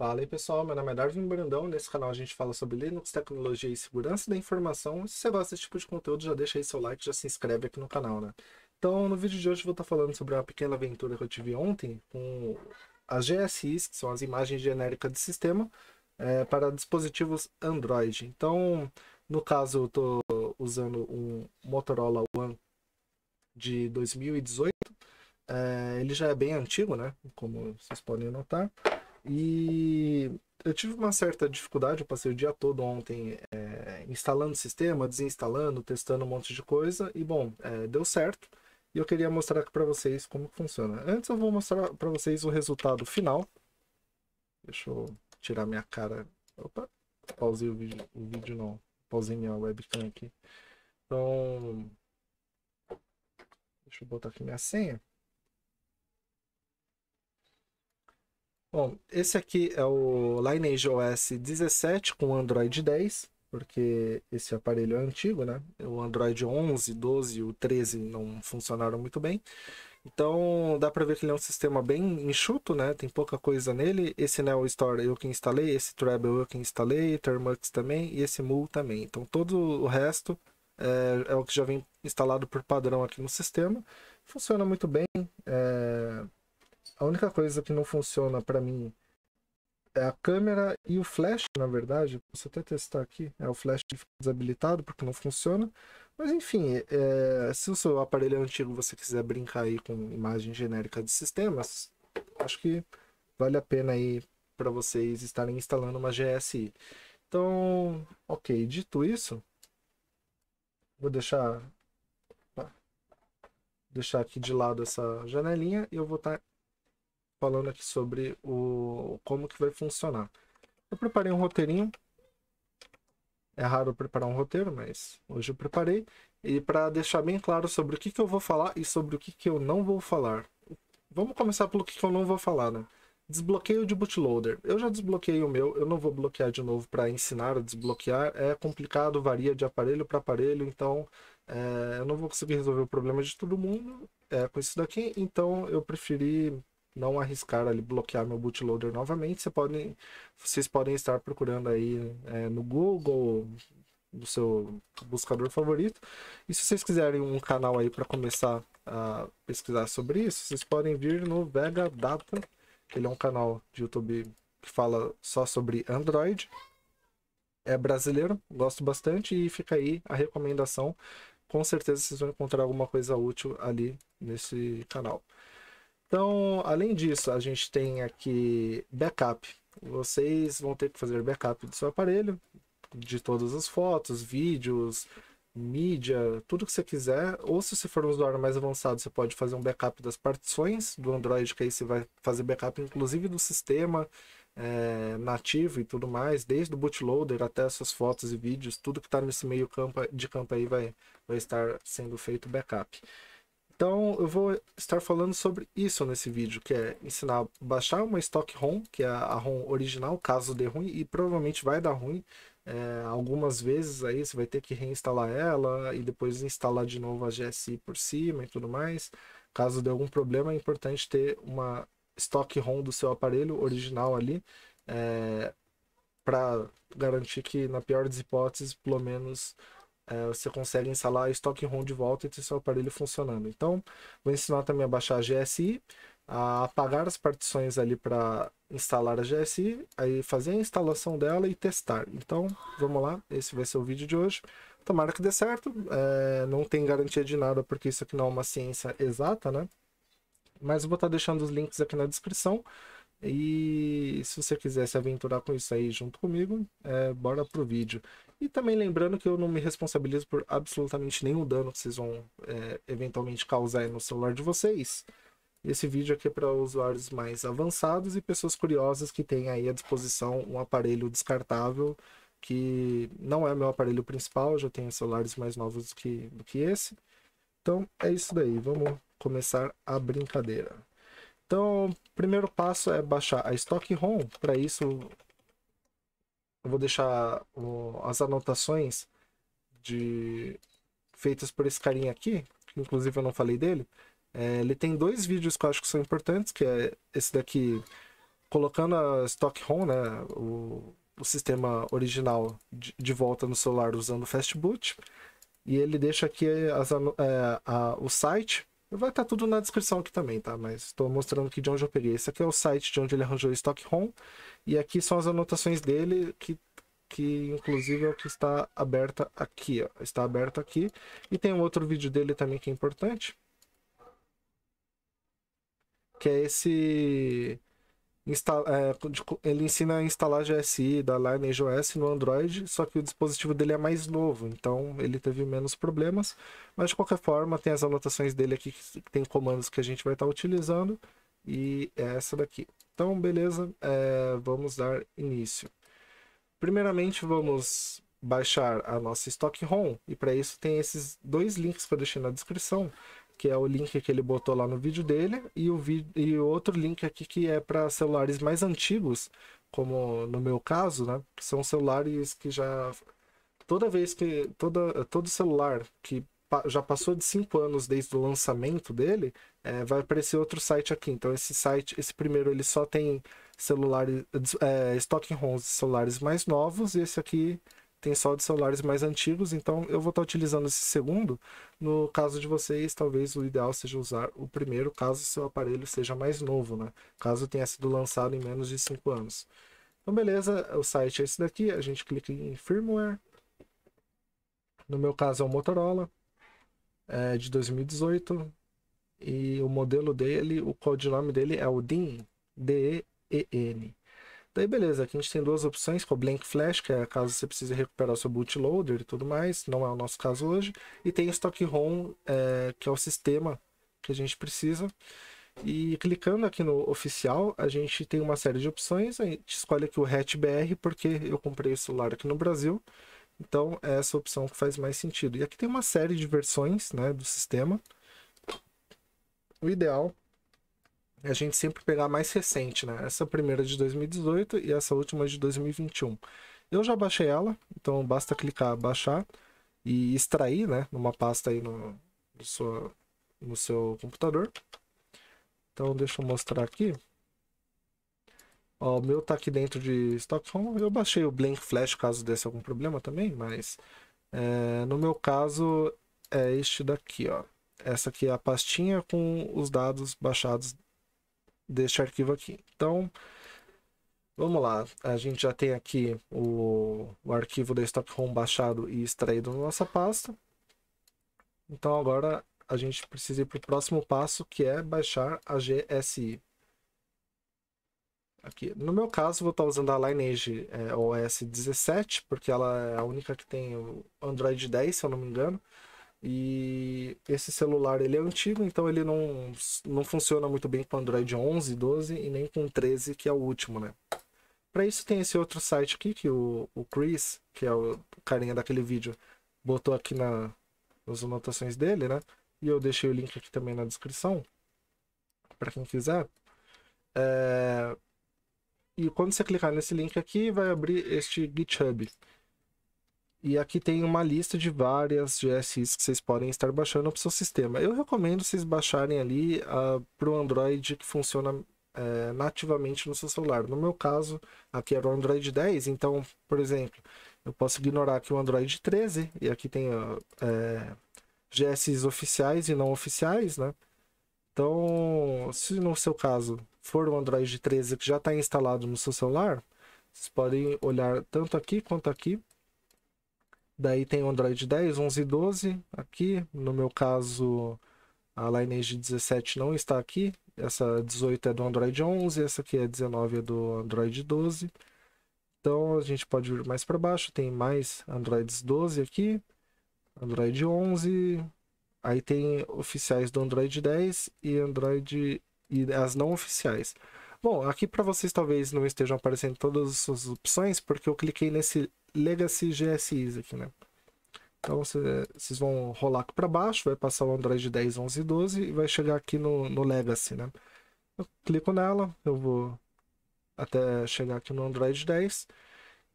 Fala aí pessoal, meu nome é Darwin Brandão, nesse canal a gente fala sobre Linux, tecnologia e segurança da informação. se você gosta desse tipo de conteúdo, já deixa aí seu like, já se inscreve aqui no canal, né? Então, no vídeo de hoje eu vou estar tá falando sobre uma pequena aventura que eu tive ontem com as GSIs, que são as imagens genéricas de sistema, é, para dispositivos Android. Então, no caso, eu estou usando um Motorola One de 2018, é, ele já é bem antigo, né? Como vocês podem notar. E eu tive uma certa dificuldade, eu passei o dia todo ontem é, instalando o sistema, desinstalando, testando um monte de coisa, e bom, é, deu certo. E eu queria mostrar aqui para vocês como funciona. Antes eu vou mostrar para vocês o resultado final. Deixa eu tirar minha cara. Opa, pausei o vídeo, o vídeo não. Pausei minha webcam aqui. Então, deixa eu botar aqui minha senha. Bom, esse aqui é o Lineage OS 17 com Android 10, porque esse aparelho é antigo, né? O Android 11, 12 e o 13 não funcionaram muito bem. Então dá para ver que ele é um sistema bem enxuto, né? Tem pouca coisa nele. Esse Neo Store eu que instalei, esse Treble eu que instalei, Termux também e esse Mul também. Então todo o resto é, é, o que já vem instalado por padrão aqui no sistema. Funciona muito bem. É a única coisa que não funciona para mim é a câmera e o flash, na verdade. Posso até testar aqui. É, o flash fica desabilitado porque não funciona. Mas enfim, é, se o seu aparelho é antigo você quiser brincar aí com imagem genérica de sistemas, acho que vale a pena aí para vocês estarem instalando uma GSI. Então, ok, dito isso, vou deixar, deixar aqui de lado essa janelinha e eu vou estar tá falando aqui sobre o como que vai funcionar. Eu preparei um roteirinho. É raro preparar um roteiro, mas hoje eu preparei. E para deixar bem claro sobre o que, que eu vou falar e sobre o que, que eu não vou falar. Vamos começar pelo que, que eu não vou falar, né? Desbloqueio de bootloader. Eu já desbloqueei o meu, eu não vou bloquear de novo para ensinar a desbloquear. É complicado, varia de aparelho para aparelho, então é, eu não vou conseguir resolver o problema de todo mundo é, com isso daqui. Então eu preferi não arriscar ali bloquear meu bootloader novamente, você pode, vocês podem estar procurando aí é, no Google, no seu buscador favorito. E se vocês quiserem um canal aí para começar a pesquisar sobre isso, vocês podem vir no Vega Data, que ele é um canal de YouTube que fala só sobre Android. É brasileiro, gosto bastante e fica aí a recomendação. Com certeza vocês vão encontrar alguma coisa útil ali nesse canal. Então, além disso, a gente tem aqui backup. Vocês vão ter que fazer backup do seu aparelho, de todas as fotos, vídeos, mídia, tudo que você quiser. Ou se você for um usuário mais avançado, você pode fazer um backup das partições do Android, que aí você vai fazer backup inclusive do sistema é, nativo e tudo mais, desde o bootloader até as suas fotos e vídeos, tudo que está nesse meio campo, de campo aí vai, vai estar sendo feito backup. Então eu vou estar falando sobre isso nesse vídeo, que é ensinar a baixar uma stock ROM, que é a ROM original, caso dê ruim, e provavelmente vai dar ruim. É, algumas vezes aí você vai ter que reinstalar ela e depois instalar de novo a GSI por cima e tudo mais. Caso dê algum problema, é importante ter uma stock ROM do seu aparelho original ali, é, eh, para garantir que na pior das hipóteses, pelo menos é, você consegue instalar estoque ROM de volta e ter seu aparelho funcionando. Então, vou ensinar também a baixar a GSI, a apagar as partições ali para instalar a GSI, aí fazer a instalação dela e testar. Então, vamos lá, esse vai ser o vídeo de hoje. Tomara que dê certo, é, não tem garantia de nada porque isso aqui não é uma ciência exata, né? Mas vou estar deixando os links aqui na descrição. E se você quiser se aventurar com isso aí junto comigo, é, bora pro vídeo. E também lembrando que eu não me responsabilizo por absolutamente nenhum dano que vocês vão é, eventualmente causar no celular de vocês. Esse vídeo aqui é para usuários mais avançados e pessoas curiosas que têm aí à disposição um aparelho descartável, que não é meu aparelho principal, já tenho celulares mais novos do que, do que esse. Então é isso daí, vamos começar a brincadeira. Então, o primeiro passo é baixar a Stock ROM. Para isso, eu vou deixar o, as anotações de feitas por esse carinha aqui, que inclusive eu não falei dele. É, ele tem dois vídeos que eu acho que são importantes, que é esse daqui colocando a Stockholm, né, o, o sistema original de, de, volta no celular usando o Fastboot. E ele deixa aqui as, é, a, o site Vai estar tá tudo na descrição aqui também, tá? Mas estou mostrando aqui de onde eu peguei. Esse aqui é o site de onde ele arranjou Stockholm. E aqui são as anotações dele, que, que inclusive é o que está aberta aqui, ó. Está aberta aqui. E tem um outro vídeo dele também que é importante. Que é esse é, ele ensina a instalar GSI da Lineage OS no Android, só que o dispositivo dele é mais novo, então ele teve menos problemas. Mas de qualquer forma, tem as anotações dele aqui, que tem comandos que a gente vai estar tá utilizando, e é essa daqui. Então, beleza, é, vamos dar início. Primeiramente, vamos baixar a nossa Stock ROM, e para isso tem esses dois links que eu deixei na descrição que é o link que ele botou lá no vídeo dele, e o e outro link aqui que é para celulares mais antigos, como no meu caso, né? São celulares que já toda vez que toda todo celular que já passou de 5 anos desde o lançamento dele, é... vai aparecer outro site aqui. Então esse site, esse primeiro ele só tem celulares é, estoque ROMs de celulares mais novos e esse aqui tem só de celulares mais antigos, então eu vou estar utilizando esse segundo. No caso de vocês, talvez o ideal seja usar o primeiro, caso seu aparelho seja mais novo, né? Caso tenha sido lançado em menos de 5 anos. Então beleza, o site é esse daqui, a gente clica em firmware. No meu caso é o Motorola, é de 2018. E o modelo dele, o codinome dele é o DIN, D-E-E-N. Daí beleza, aqui a gente tem duas opções com o Blank Flash, que é caso você precise recuperar o seu bootloader e tudo mais, não é o nosso caso hoje. E tem Stock ROM, é, que é o sistema que a gente precisa. E clicando aqui no oficial, a gente tem uma série de opções, a gente escolhe aqui o HatchBR, porque eu comprei o celular aqui no Brasil, então é essa opção que faz mais sentido. E aqui tem uma série de versões né, do sistema. O ideal a gente sempre pegar a mais recente, né? Essa primeira de 2018 e essa última de 2021. Eu já baixei ela, então basta clicar baixar e extrair, né? Numa pasta aí no, no, no seu computador. Então deixa eu mostrar aqui. Ó, o meu tá aqui dentro de Stockholm. Eu baixei o Blink Flash caso desse algum problema também, mas é, no meu caso é este daqui, ó. Essa aqui é a pastinha com os dados baixados deste arquivo aqui. Então, vamos lá. A gente já tem aqui o, o arquivo da Stockholm baixado e extraído na nossa pasta. Então, agora a gente precisa ir para o próximo passo, que é baixar a GSI. Aqui. No meu caso, vou estar tá usando a Lineage é, OS 17, porque ela é a única que tem o Android 10, se eu não me engano. E esse celular ele é antigo, então ele não, não funciona muito bem com Android 11, 12 e nem com 13, que é o último, né? Para isso tem esse outro site aqui que o, o Chris, que é o carinha daquele vídeo, botou aqui na, nas anotações dele, né? E eu deixei o link aqui também na descrição, para quem quiser. É... E quando você clicar nesse link aqui, vai abrir este GitHub. E aqui tem uma lista de várias GSIs que vocês podem estar baixando para o seu sistema. Eu recomendo vocês baixarem ali uh, ah, para o Android que funciona uh, nativamente no seu celular. No meu caso, aqui era o Android 10, então, por exemplo, eu posso ignorar aqui o Android 13, e aqui tem uh, ah, é, GSIs oficiais e não oficiais, né? Então, se no seu caso for o Android 13 que já está instalado no seu celular, vocês podem olhar tanto aqui quanto aqui Daí tem o Android 10, 11 e 12 aqui. No meu caso, a Lineage 17 não está aqui. Essa 18 é do Android 11, essa aqui é 19 é do Android 12. Então a gente pode vir mais para baixo, tem mais Androids 12 aqui, Android 11, aí tem oficiais do Android 10 e Android e as não oficiais. Bom, aqui para vocês talvez não estejam aparecendo todas as opções, porque eu cliquei nesse Legacy GSIs aqui, né? Então vocês vão rolar aqui para baixo, vai passar o Android 10, 11 e 12 e vai chegar aqui no, no Legacy, né? Eu clico nela, eu vou até chegar aqui no Android 10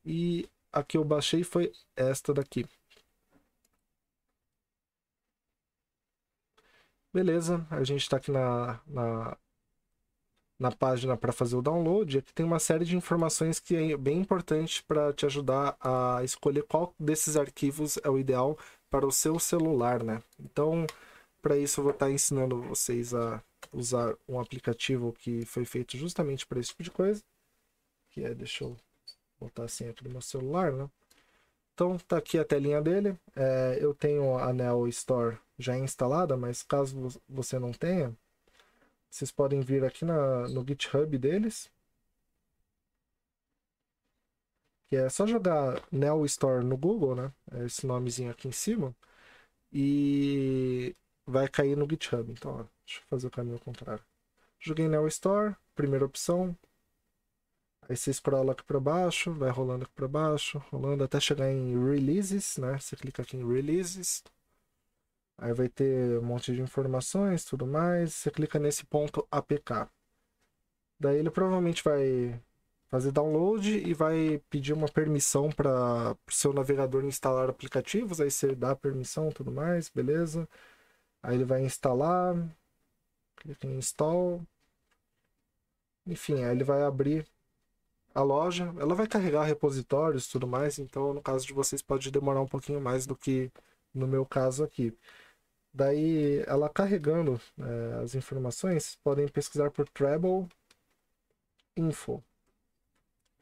e aqui eu baixei foi esta daqui. Beleza, a gente está aqui na, na na página para fazer o download, aqui tem uma série de informações que é bem importante para te ajudar a escolher qual desses arquivos é o ideal para o seu celular, né? Então, para isso eu vou estar tá ensinando vocês a usar um aplicativo que foi feito justamente para esse tipo de coisa, que é, deixa eu botar assim aqui no meu celular, né? Então, tá aqui a telinha dele. É, eu tenho a Neo Store já instalada, mas caso você não tenha, vocês podem vir aqui na, no GitHub deles. Que é só jogar Neo Store no Google, né? É esse nomezinho aqui em cima. E vai cair no GitHub. Então, ó, deixa eu fazer o caminho contrário. Joguei Neo Store, primeira opção. Aí você scrolla aqui para baixo, vai rolando aqui para baixo, rolando até chegar em Releases, né? Você clica aqui em Releases. Aí vai ter um monte de informações, tudo mais. Você clica nesse ponto APK. Daí ele provavelmente vai fazer download e vai pedir uma permissão para o seu navegador instalar aplicativos. Aí você dá a permissão, tudo mais, beleza? Aí ele vai instalar, clica em install. Enfim, aí ele vai abrir a loja, ela vai carregar repositórios, tudo mais, então no caso de vocês pode demorar um pouquinho mais do que no meu caso aqui. Daí, ela carregando é, as informações, podem pesquisar por Treble Info.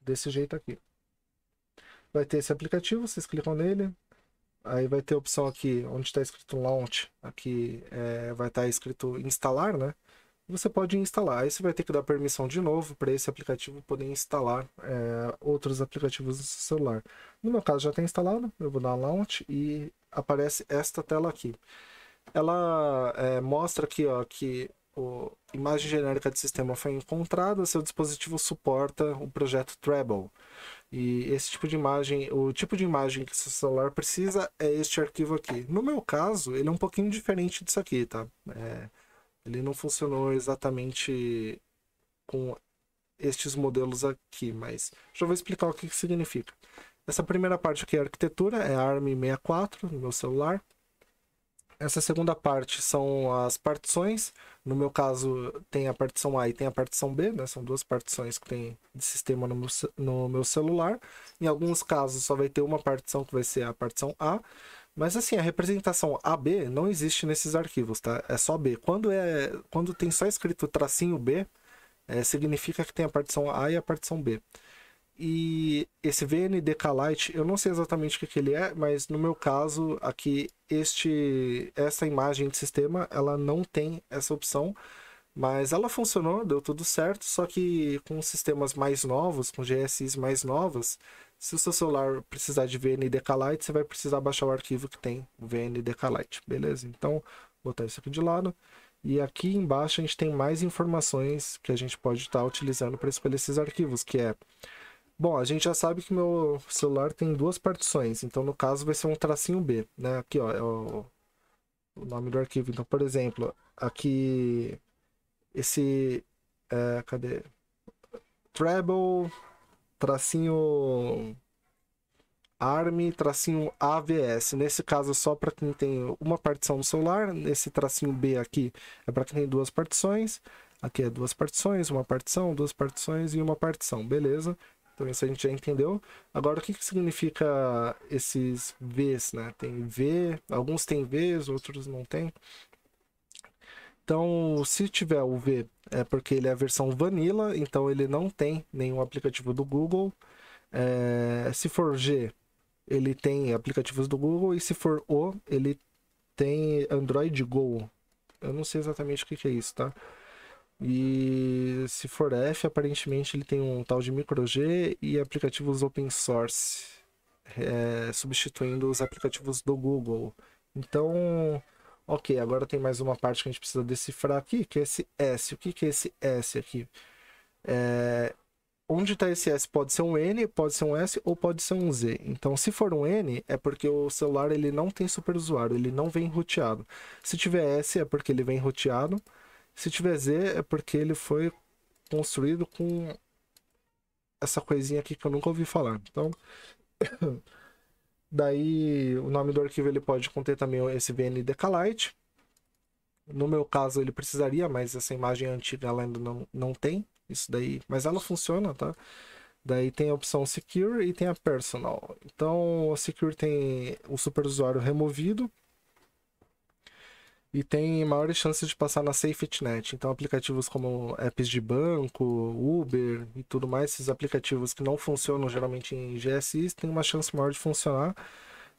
Desse jeito aqui. Vai ter esse aplicativo, vocês clicam nele. Aí vai ter a opção aqui, onde está escrito Launch. Aqui é, vai estar tá escrito Instalar, né? Você pode instalar. Aí você vai ter que dar permissão de novo para esse aplicativo poder instalar é, outros aplicativos no seu celular. No meu caso já está instalado, eu vou dar Launch e aparece esta tela aqui ela é, mostra aqui ó, que a imagem genérica de sistema foi encontrada, seu dispositivo suporta o projeto Treble. E esse tipo de imagem, o tipo de imagem que seu celular precisa é este arquivo aqui. No meu caso, ele é um pouquinho diferente disso aqui, tá? É, ele não funcionou exatamente com estes modelos aqui, mas já vou explicar o que, que significa. Essa primeira parte aqui é a arquitetura, é ARM64 no meu celular essa segunda parte são as partições. No meu caso, tem a partição A e tem a partição B, né? São duas partições que tem de sistema no meu, no meu celular. Em alguns casos, só vai ter uma partição que vai ser a partição A. Mas assim, a representação AB não existe nesses arquivos, tá? É só B. Quando, é, quando tem só escrito tracinho B, é, significa que tem a partição A e a partição B. E esse VNDK Lite, eu não sei exatamente o que, que ele é, mas no meu caso aqui, este, essa imagem de sistema, ela não tem essa opção. Mas ela funcionou, deu tudo certo, só que com sistemas mais novos, com GSIs mais novas, se o seu celular precisar de VNDK Lite, você vai precisar baixar o arquivo que tem VNDK Lite, beleza? Então, vou botar isso aqui de lado. E aqui embaixo a gente tem mais informações que a gente pode estar tá utilizando para escolher esses arquivos, que é Bom, a gente já sabe que meu celular tem duas partições, então no caso vai ser um tracinho B, né? Aqui, ó, é o, o nome do arquivo. Então, por exemplo, aqui, esse, é, cadê? Treble, tracinho ARM, tracinho AVS. Nesse caso, é só para quem tem uma partição no celular. Nesse tracinho B aqui é para quem tem duas partições. Aqui é duas partições, uma partição, duas partições e uma partição, beleza? Então isso a gente já entendeu. Agora o que, que significa esses Vs, né? Tem V, alguns têm Vs, outros não tem. Então, se tiver o V, é porque ele é a versão vanilla, então ele não tem nenhum aplicativo do Google. É, se for G, ele tem aplicativos do Google, e se for O, ele tem Android Go. Eu não sei exatamente o que, que é isso, tá? E se for F, aparentemente ele tem um tal de micro G e aplicativos open source, é, substituindo os aplicativos do Google. Então, ok, agora tem mais uma parte que a gente precisa decifrar aqui, que é esse S. O que, que é esse S aqui? É, onde está esse S? Pode ser um N, pode ser um S ou pode ser um Z. Então, se for um N, é porque o celular ele não tem superusuário, ele não vem roteado. Se tiver S, é porque ele vem roteado. Se tiver Z, é porque ele foi construído com essa coisinha aqui que eu nunca ouvi falar. Então, daí o nome do arquivo ele pode conter também esse Decalite. No meu caso ele precisaria, mas essa imagem antiga ela ainda não, não tem isso daí, mas ela funciona, tá? Daí tem a opção Secure e tem a Personal. Então, a Secure tem o usuário removido, e tem maiores chances de passar na SafetyNet. Então, aplicativos como apps de banco, Uber e tudo mais, esses aplicativos que não funcionam geralmente em GSIs, têm uma chance maior de funcionar.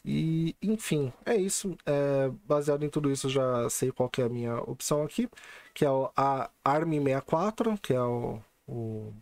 E, enfim, é isso. É, baseado em tudo isso, já sei qual é a minha opção aqui, que é a ARM64, que é o, o,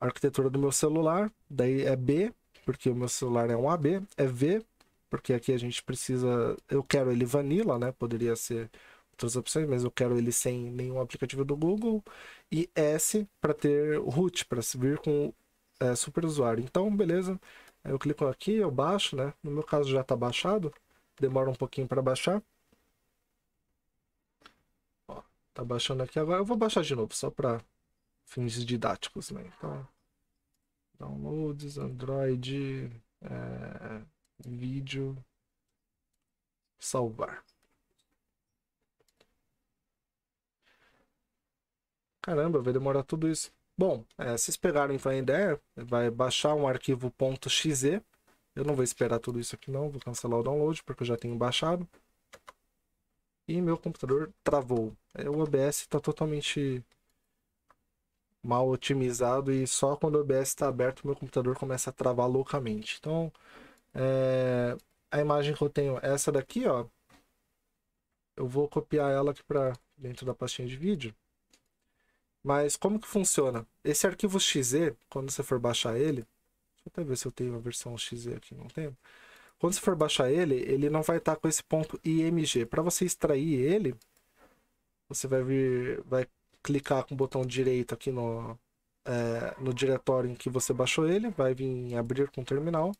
a arquitetura do meu celular. Daí é B, porque o meu celular é um AB. É V, porque aqui a gente precisa. Eu quero ele vanilla, né? Poderia ser outras opções, mas eu quero ele sem nenhum aplicativo do Google. E S para ter root, para vir com é, super usuário. Então, beleza. Eu clico aqui, eu baixo, né? No meu caso já está baixado. Demora um pouquinho para baixar. Ó, tá baixando aqui agora. Eu vou baixar de novo, só para fins didáticos, né? Então, downloads, Android. É Vídeo. Salvar. Caramba, vai demorar tudo isso. Bom, é, vocês pegaram então a ideia vai baixar um arquivo .xz Eu não vou esperar tudo isso aqui não, vou cancelar o download porque eu já tenho baixado. E meu computador travou. É, o OBS está totalmente mal otimizado e só quando o OBS está aberto meu computador começa a travar loucamente. Então, é, a imagem que eu tenho é essa daqui, ó. Eu vou copiar ela aqui para dentro da pastinha de vídeo. Mas como que funciona? Esse arquivo .xz quando você for baixar ele, deixa eu até ver se eu tenho a versão .xz aqui, não tenho. Quando você for baixar ele, ele não vai estar tá com esse ponto .img. Para você extrair ele, você vai vir, vai clicar com o botão direito aqui no, é, no diretório em que você baixou ele, vai vir abrir com o terminal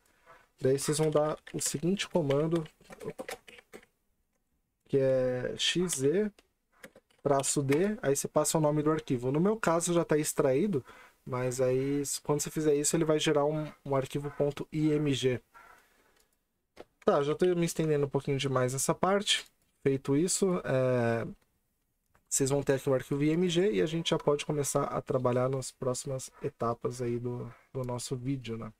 Daí vocês vão dar o seguinte comando, que é xz traço d, aí você passa o nome do arquivo. No meu caso já está extraído, mas aí quando você fizer isso ele vai gerar um, um arquivo .img. Tá, já estou me estendendo um pouquinho demais nessa parte. Feito isso, é... vocês vão ter aqui o arquivo img e a gente já pode começar a trabalhar nas próximas etapas aí do, do nosso vídeo, né?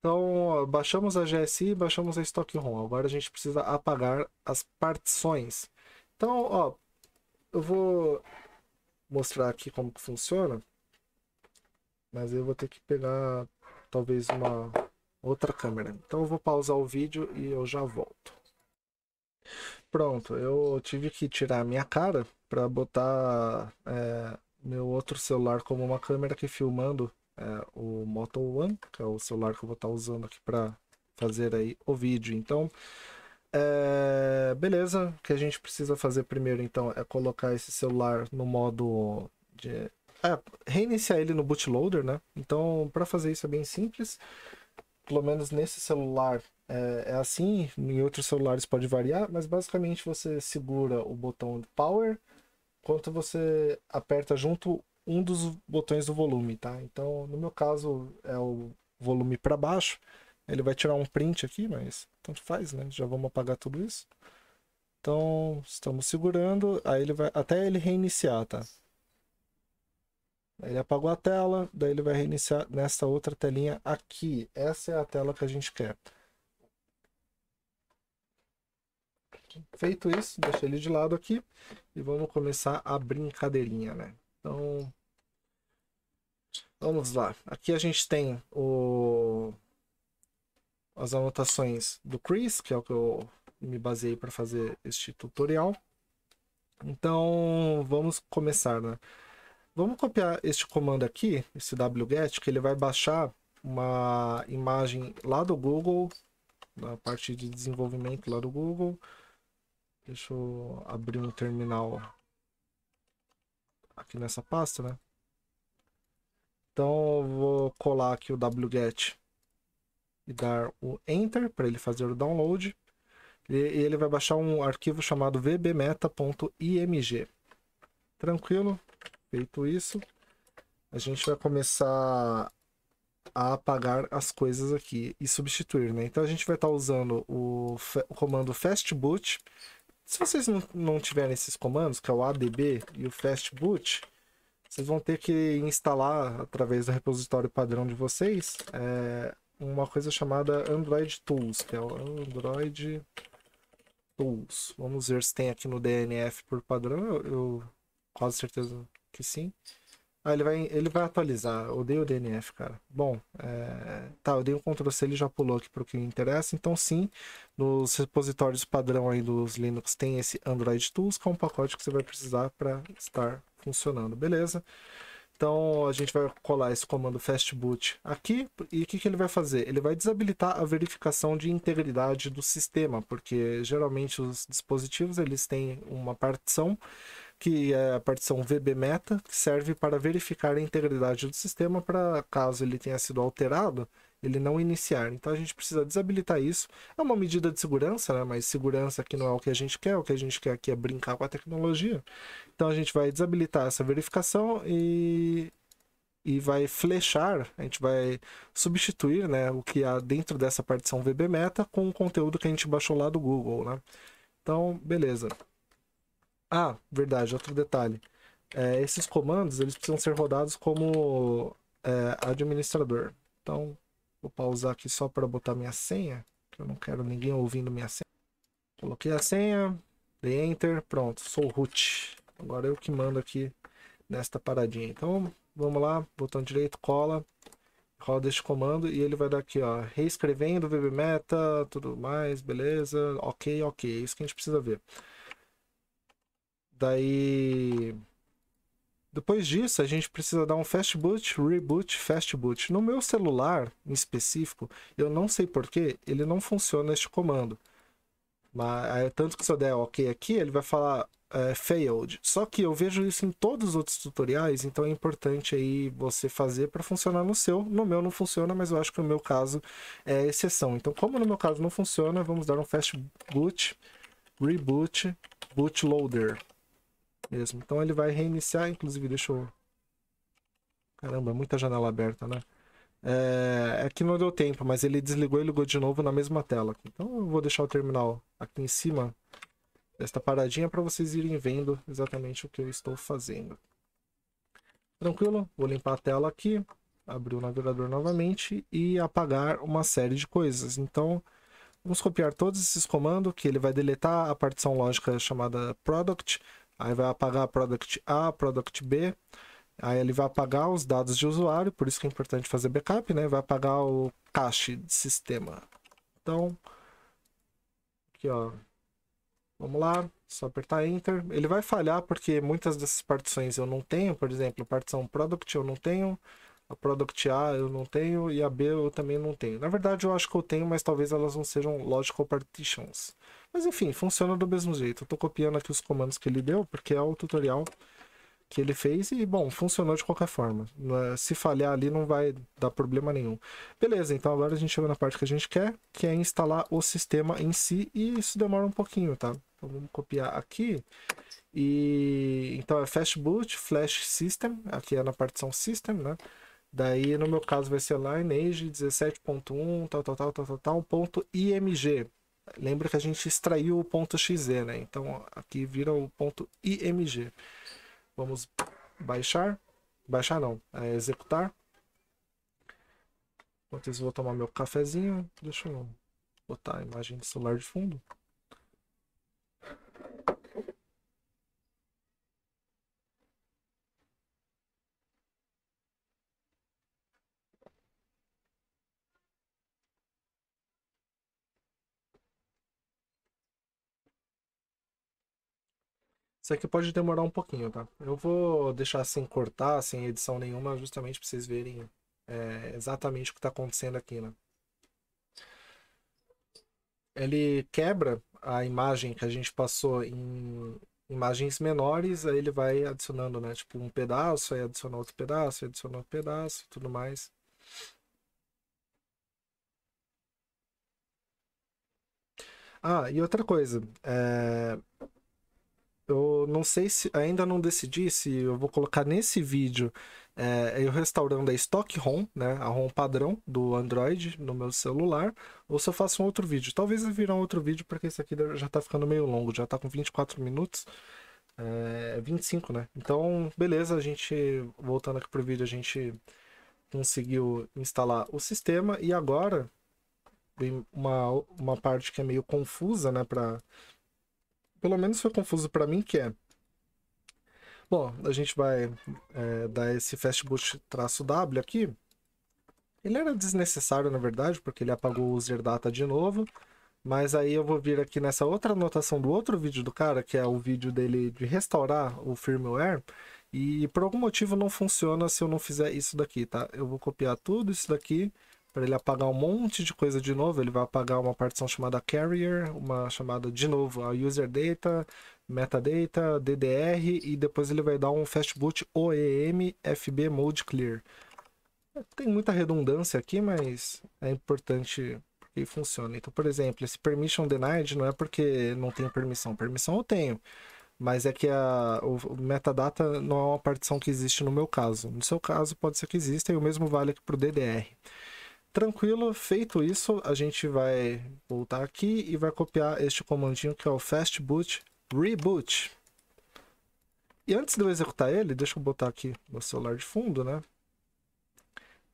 Então, ó, baixamos a GSI, baixamos a Stock-ROM. Agora a gente precisa apagar as partições. Então, ó, eu vou mostrar aqui como que funciona. Mas eu vou ter que pegar talvez uma outra câmera. Então eu vou pausar o vídeo e eu já volto. Pronto, eu tive que tirar a minha cara para botar é, meu outro celular como uma câmera que filmando é, o Moto One, que é o celular que eu vou estar tá usando aqui para fazer aí o vídeo. Então, é, beleza, o que a gente precisa fazer primeiro então é colocar esse celular no modo de... É, reiniciar ele no bootloader, né? Então, para fazer isso é bem simples. Pelo menos nesse celular é, é assim, em outros celulares pode variar, mas basicamente você segura o botão de power, enquanto você aperta junto um dos botões do volume, tá? Então, no meu caso, é o volume para baixo. Ele vai tirar um print aqui, mas tanto faz, né? Já vamos apagar tudo isso. Então, estamos segurando, aí ele vai até ele reiniciar, tá? Ele apagou a tela, daí ele vai reiniciar nessa outra telinha aqui. Essa é a tela que a gente quer. Feito isso, deixei ele de lado aqui e vamos começar a brincadeirinha, né? Então, Vamos lá. Aqui a gente tem o... as anotações do Chris, que é o que eu me baseei para fazer este tutorial. Então, vamos começar, né? Vamos copiar este comando aqui, esse wget, que ele vai baixar uma imagem lá do Google, na parte de desenvolvimento lá do Google. Deixa eu abrir um terminal aqui nessa pasta, né? Então eu vou colar aqui o wget e dar o enter para ele fazer o download. E ele vai baixar um arquivo chamado vbmeta.img. Tranquilo? Feito isso, a gente vai começar a apagar as coisas aqui e substituir, né? Então a gente vai estar tá usando o, o comando fastboot. Se vocês não, não tiverem esses comandos, que é o adb e o fastboot, vocês vão ter que instalar através do repositório padrão de vocês é, uma coisa chamada Android Tools, que é o Android Tools. Vamos ver se tem aqui no DNF por padrão, eu, eu quase certeza que sim. Ah, ele vai, ele vai atualizar. Odeio o DNF, cara. Bom, é... tá, eu dei um Ctrl C, ele já pulou aqui para o que interessa. Então, sim, nos repositórios padrão aí dos Linux tem esse Android Tools, que é um pacote que você vai precisar para estar funcionando, beleza? Então a gente vai colar esse comando fastboot aqui e o que, que, ele vai fazer? Ele vai desabilitar a verificação de integridade do sistema, porque geralmente os dispositivos eles têm uma partição que é a partição VBMeta, que serve para verificar a integridade do sistema para caso ele tenha sido alterado, ele não iniciar. Então a gente precisa desabilitar isso. É uma medida de segurança, né? Mas segurança aqui não é o que a gente quer. O que a gente quer aqui é brincar com a tecnologia. Então a gente vai desabilitar essa verificação e e vai flechar, a gente vai substituir né, o que há dentro dessa partição VB Meta com o conteúdo que a gente baixou lá do Google. Né? Então, beleza. Ah, verdade, outro detalhe. É, esses comandos eles precisam ser rodados como é, administrador. Então, Vou pausar aqui só para botar minha senha, que eu não quero ninguém ouvindo minha senha. Coloquei a senha, dei enter, pronto, sou root. Agora eu que mando aqui nesta paradinha. Então, vamos lá, botão direito, cola, roda este comando e ele vai dar aqui, ó, reescrevendo meta, tudo mais, beleza, ok, ok, é isso que a gente precisa ver. Daí, depois disso, a gente precisa dar um fast boot, reboot, fast boot. No meu celular, em específico, eu não sei porquê, ele não funciona este comando. Mas, é, tanto que se eu der OK aqui, ele vai falar é, failed. Só que eu vejo isso em todos os outros tutoriais, então é importante aí você fazer para funcionar no seu. No meu não funciona, mas eu acho que o meu caso é exceção. Então, como no meu caso não funciona, vamos dar um fast boot, reboot, bootloader mesmo. Então ele vai reiniciar, inclusive, deixa eu... Caramba, é muita janela aberta, né? É, é, que não deu tempo, mas ele desligou e ligou de novo na mesma tela. Então eu vou deixar o terminal aqui em cima desta paradinha para vocês irem vendo exatamente o que eu estou fazendo. Tranquilo? Vou limpar a tela aqui, abrir o navegador novamente e apagar uma série de coisas. Então vamos copiar todos esses comandos que ele vai deletar a partição lógica chamada product, Aí vai apagar a product A, product B. Aí ele vai apagar os dados de usuário, por isso que é importante fazer backup, né? Vai apagar o cache de sistema. Então, aqui ó, vamos lá, só apertar Enter. Ele vai falhar porque muitas dessas partições eu não tenho, por exemplo, a partição Product eu não tenho, a Product A eu não tenho e a B eu também não tenho. Na verdade eu acho que eu tenho, mas talvez elas não sejam Logical Partitions. Mas enfim, funciona do mesmo jeito. Eu tô copiando aqui os comandos que ele deu, porque é o tutorial que ele fez e, bom, funcionou de qualquer forma. É, se falhar ali não vai dar problema nenhum. Beleza, então agora a gente chega na parte que a gente quer, que é instalar o sistema em si e isso demora um pouquinho, tá? Então vamos copiar aqui e então é fast boot, flash system, aqui é na partição system, né? Daí no meu caso vai ser lineage 17.1 tal tal tal tal tal, tal ponto img Lembra que a gente extraiu o ponto .xz, né? Então aqui vira o ponto .img. Vamos baixar. Baixar não, é executar. Enquanto isso, vou tomar meu cafezinho. Deixa eu botar a imagem do celular de fundo. Isso aqui pode demorar um pouquinho, tá? Eu vou deixar sem cortar, sem edição nenhuma, justamente para vocês verem é, exatamente o que está acontecendo aqui, né? Ele quebra a imagem que a gente passou em imagens menores, aí ele vai adicionando, né? Tipo, um pedaço, aí adiciona outro pedaço, adiciona outro pedaço, tudo mais. Ah, e outra coisa, é... Eu não sei se ainda não decidi se eu vou colocar nesse vídeo é, eu restaurando a ROM, né, a ROM padrão do Android no meu celular, ou se eu faço um outro vídeo. Talvez virar um outro vídeo, porque esse aqui já tá ficando meio longo, já tá com 24 minutos. É, eh, 25, né? Então, beleza, a gente, voltando aqui pro vídeo, a gente conseguiu instalar o sistema e agora uma, uma parte que é meio confusa, né, para pelo menos foi confuso para mim, que é... Bom, a gente vai é, dar esse fastboot-w aqui. Ele era desnecessário, na verdade, porque ele apagou o user data de novo. Mas aí eu vou vir aqui nessa outra anotação do outro vídeo do cara, que é o vídeo dele de restaurar o firmware. E por algum motivo não funciona se eu não fizer isso daqui, tá? Eu vou copiar tudo isso daqui para ele apagar um monte de coisa de novo, ele vai apagar uma partição chamada carrier, uma chamada de novo a user data, metadata, DDR e depois ele vai dar um fastboot OEM FB mode clear. Tem muita redundância aqui, mas é importante porque funciona. Então, por exemplo, esse permission denied não é porque não tem permissão, permissão eu tenho. Mas é que a, o metadata não é uma partição que existe no meu caso. No seu caso, pode ser que exista e o mesmo vale aqui para o DDR tranquilo, feito isso, a gente vai voltar aqui e vai copiar este comandinho que é o fastboot reboot. E antes de eu executar ele, deixa eu botar aqui meu celular de fundo, né?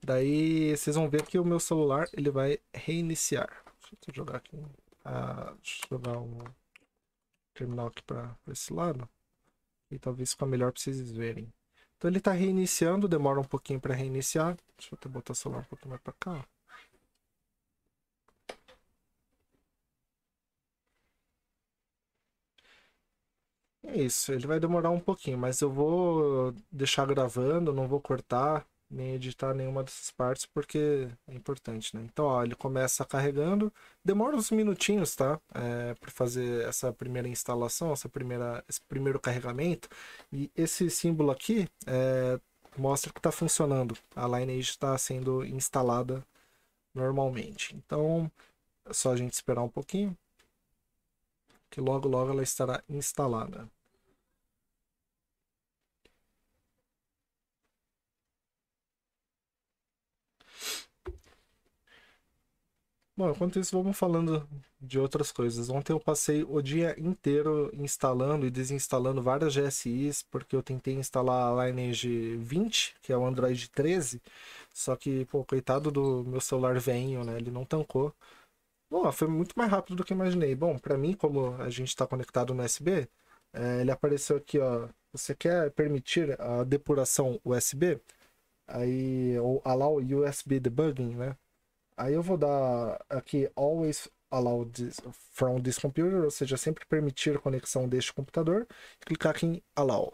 Daí vocês vão ver que o meu celular ele vai reiniciar. Deixa eu jogar aqui, ah, deixa eu jogar um terminal aqui para esse lado e talvez fique melhor para vocês verem. Então ele está reiniciando, demora um pouquinho para reiniciar. Deixa eu até botar o celular um pouquinho mais para cá. É isso, ele vai demorar um pouquinho, mas eu vou deixar gravando, não vou cortar nem editar nenhuma dessas partes, porque é importante, né? Então, ó, ele começa carregando, demora uns minutinhos, tá? É, para fazer essa primeira instalação, essa primeira, esse primeiro carregamento. E esse símbolo aqui é, mostra que está funcionando. A Lineage está sendo instalada normalmente. Então, é só a gente esperar um pouquinho, que logo, logo ela estará instalada. Bom, enquanto isso, vamos falando de outras coisas. Ontem eu passei o dia inteiro instalando e desinstalando várias GSIs, porque eu tentei instalar a Lineage 20, que é o Android 13, só que, pô, coitado do meu celular venho, né? Ele não tancou. Bom, foi muito mais rápido do que imaginei. Bom, para mim, como a gente está conectado no USB, é, ele apareceu aqui, ó. Você quer permitir a depuração USB? Aí, ou allow USB debugging, né? Aí eu vou dar aqui always allow from this computer, ou seja, sempre permitir conexão deste computador, clicar aqui em allow.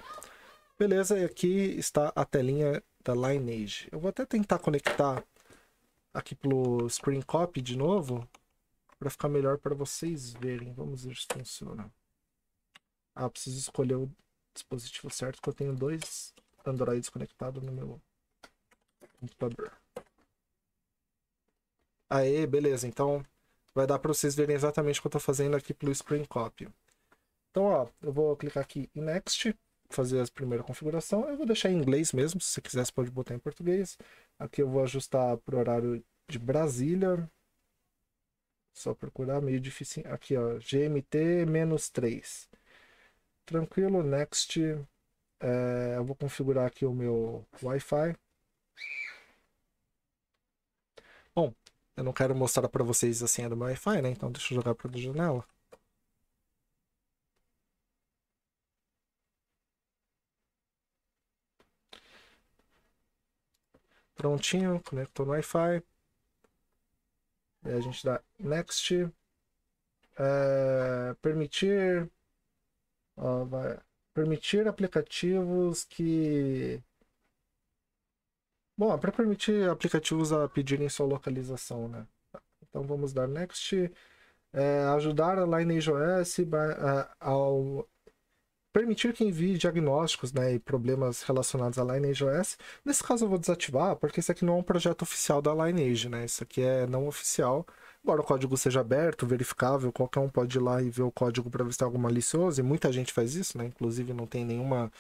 Beleza, e aqui está a telinha da Lineage. Eu vou até tentar conectar aqui pelo Screen Copy de novo, para ficar melhor para vocês verem. Vamos ver se funciona. Ah, preciso escolher o dispositivo certo, que eu tenho dois Androids conectados no meu computador. Aê, beleza. Então, vai dar para vocês verem exatamente o que eu estou fazendo aqui pelo screen copy. Então, ó, eu vou clicar aqui em Next, fazer a primeira configuração. Eu vou deixar em inglês mesmo, se você quiser você pode botar em português. Aqui eu vou ajustar para o horário de Brasília. Só procurar, meio difícil. Aqui, ó, GMT-3. Tranquilo, Next. É, eu vou configurar aqui o meu Wi-Fi. Eu não quero mostrar para vocês a senha do Wi-Fi, né? Então deixa eu jogar para a janela. Prontinho, conectou no Wi-Fi. E a gente dá next. É, permitir. Ó, vai, permitir aplicativos que Bom, é para permitir aplicativos a pedirem sua localização, né? Então vamos dar next. É, ajudar a LineageOS é, ao permitir que envie diagnósticos né, e problemas relacionados à LineageOS. Nesse caso eu vou desativar, porque isso aqui não é um projeto oficial da Lineage, né? Isso aqui é não oficial. Embora o código seja aberto, verificável, qualquer um pode ir lá e ver o código para ver se tem algo malicioso, e muita gente faz isso, né? Inclusive não tem nenhuma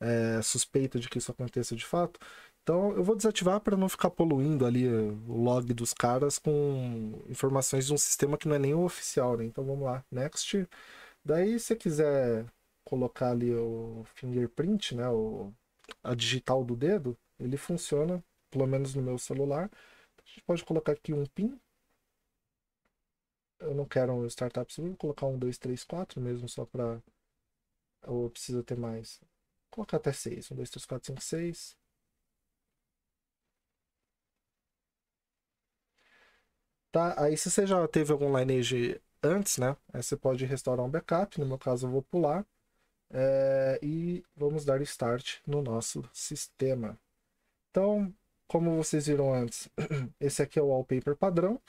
é, suspeita de que isso aconteça de fato. Então eu vou desativar para não ficar poluindo ali eh, o log dos caras com informações de um sistema que não é nem o oficial, né? Então vamos lá, next. Daí se você quiser colocar ali o fingerprint, né, o, a digital do dedo, ele funciona, pelo menos no meu celular. A gente pode colocar aqui um pin. Eu não quero um startup, vou colocar um, dois, três, quatro mesmo, só para... Eu precisa ter mais. Vou colocar até seis, um, dois, três, quatro, cinco, seis Tá? Aí se você já teve algum lineage antes, né? Aí você pode restaurar um backup, no meu caso eu vou pular. É, e vamos dar start no nosso sistema. Então, como vocês viram antes, esse aqui é o wallpaper padrão.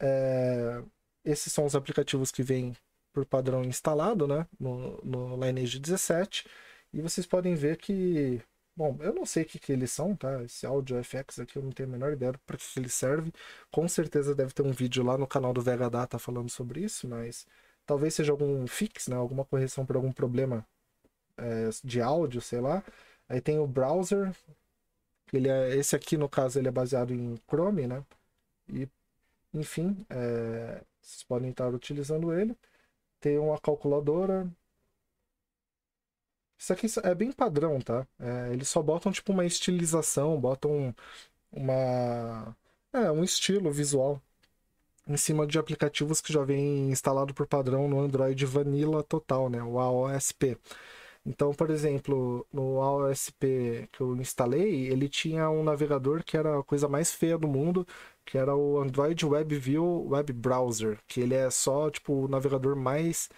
É, esses são os aplicativos que vêm por padrão instalado né, no, no Lineage 17. E vocês podem ver que Bom, eu não sei o que, que eles são, tá? Esse áudio FX aqui eu não tenho a menor ideia para que, que ele serve. Com certeza deve ter um vídeo lá no canal do Vega Data falando sobre isso, mas talvez seja algum fix, né? Alguma correção para algum problema é, de áudio, sei lá. Aí tem o browser. Ele é, esse aqui, no caso, ele é baseado em Chrome, né? E, enfim, é, vocês podem estar utilizando ele. Tem uma calculadora, isso aqui é bem padrão, tá? É, eles só botam tipo uma estilização, botam uma. É, um estilo visual em cima de aplicativos que já vem instalado por padrão no Android Vanilla total, né? O AOSP. Então, por exemplo, no AOSP que eu instalei, ele tinha um navegador que era a coisa mais feia do mundo, que era o Android Web View Web Browser, que ele é só tipo o navegador mais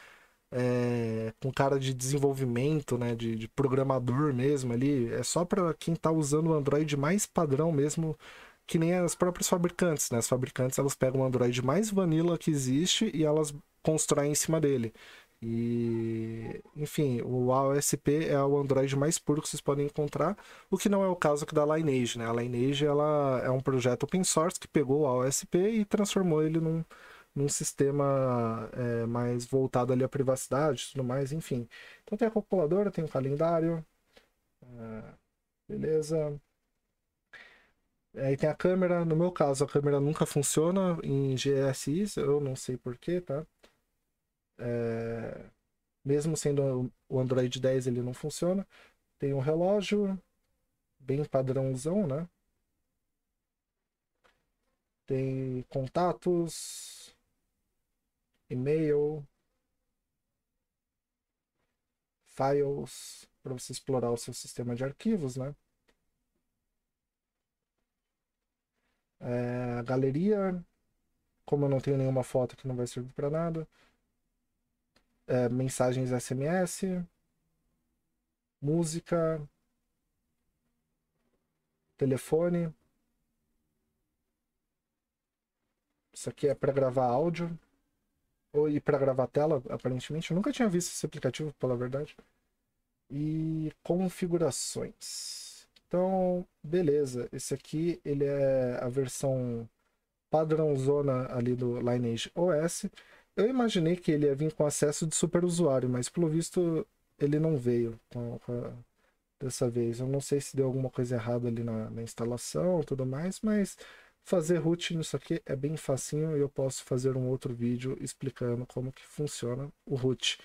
é, com cara de desenvolvimento, né, de, de programador mesmo ali, é só para quem está usando o Android mais padrão mesmo, que nem as próprias fabricantes, né? As fabricantes elas pegam o Android mais vanilla que existe e elas constroem em cima dele. E, enfim, o AOSP é o Android mais puro que vocês podem encontrar, o que não é o caso que da Lineage, né? A Lineage ela é um projeto open source que pegou o AOSP e transformou ele num num sistema é, mais voltado ali à privacidade tudo mais, enfim. Então tem a calculadora, tem o calendário, é, beleza. Aí tem a câmera, no meu caso a câmera nunca funciona em GSIs, eu não sei porquê, tá? É, mesmo sendo o Android 10 ele não funciona. Tem um relógio, bem padrãozão, né? Tem contatos, e-mail, files, para você explorar o seu sistema de arquivos, né? É, galeria, como eu não tenho nenhuma foto que não vai servir para nada. É, mensagens SMS, música, telefone. Isso aqui é para gravar áudio ou ir para gravar tela aparentemente. Eu nunca tinha visto esse aplicativo, pela verdade. E configurações. Então, beleza. Esse aqui, ele é a versão padrãozona ali do Lineage OS. Eu imaginei que ele ia vir com acesso de superusuário, mas pelo visto ele não veio com, com, dessa vez. Eu não sei se deu alguma coisa errada ali na, na instalação e tudo mais, mas Fazer root nisso aqui é bem facinho e eu posso fazer um outro vídeo explicando como que funciona o root.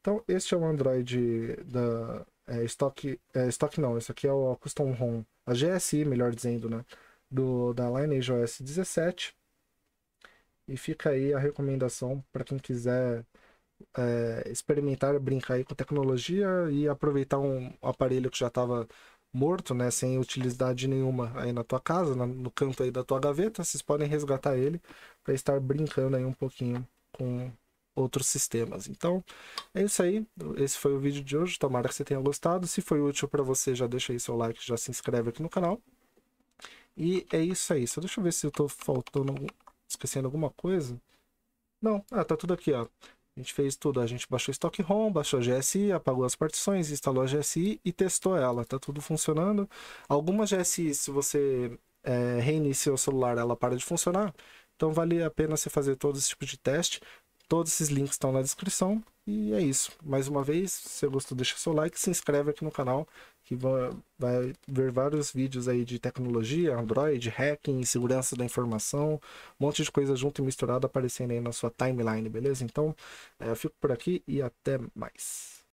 Então, este é o Android da é, Stock, é, Stock não, esse aqui é o Custom ROM, a GSI, melhor dizendo, né, do, da Lineage OS 17. E fica aí a recomendação para quem quiser é, experimentar, brincar aí com tecnologia e aproveitar um aparelho que já estava morto, né, sem utilidade nenhuma aí na tua casa, no canto aí da tua gaveta, vocês podem resgatar ele para estar brincando aí um pouquinho com outros sistemas. Então, é isso aí. Esse foi o vídeo de hoje. Tomara que você tenha gostado. Se foi útil para você, já deixa aí seu like, já se inscreve aqui no canal. E é isso aí. Só deixa eu ver se eu tô faltando, esquecendo alguma coisa. Não, ah, tá tudo aqui, ó. A gente fez tudo, a gente baixou estoque ROM, baixou a GSI, apagou as partições, instalou a GSI e testou ela. Tá tudo funcionando. Algumas GSI, se você é, eh, reinicia o celular, ela para de funcionar. Então vale a pena você fazer todo esse tipo de teste. Todos esses links estão na descrição. E é isso. Mais uma vez, se você gostou, deixa seu like, se inscreve aqui no canal, que vai ver vários vídeos aí de tecnologia, Android, hacking, segurança da informação, um monte de coisa junto e misturada aparecendo aí na sua timeline, beleza? Então, é, eu fico por aqui e até mais.